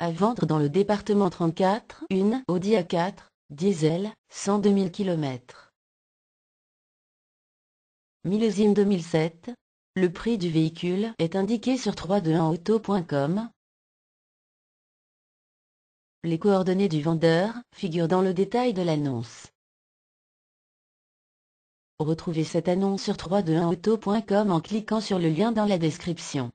À vendre dans le département 34, une Audi A4, diesel, 102 000 km. Millésime 2007. Le prix du véhicule est indiqué sur 321auto.com. Les coordonnées du vendeur figurent dans le détail de l'annonce. Retrouvez cette annonce sur 321auto.com en cliquant sur le lien dans la description.